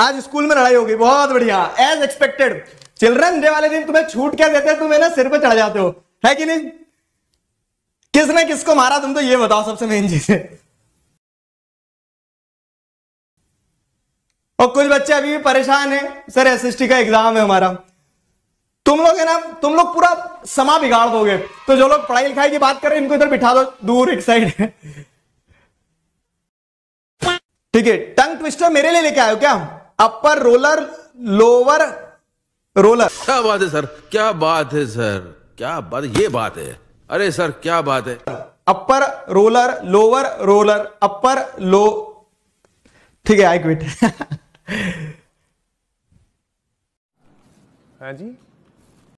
आज स्कूल में लड़ाई होगी बहुत बढ़िया एज एक्सपेक्टेड चिल्ड्रन डे वाले दिन तुम्हें छूट क्या देते हैं तुम्हें ना सिर पे चढ़ जाते हो है कि नहीं किसने किसको मारा तुम तो ये बताओ सबसे मेन चीज है और कुछ बच्चे अभी भी परेशान है सर एस का एग्जाम है हमारा तुम लोग है ना तुम लोग पूरा समा बिगाड़ दोगे तो जो लोग पढ़ाई लिखाई की बात कर रहे हैं इनको इधर बिठा दो दूर एक साइड ठीक है टंग ट्विस्टर मेरे लिए लेके आयो क्या अपर रोलर लोअर रोलर क्या बात है सर क्या बात है सर क्या बात ये बात है अरे सर क्या बात है upper roller lower roller upper लो ठीक है आई क्विट हाँ जी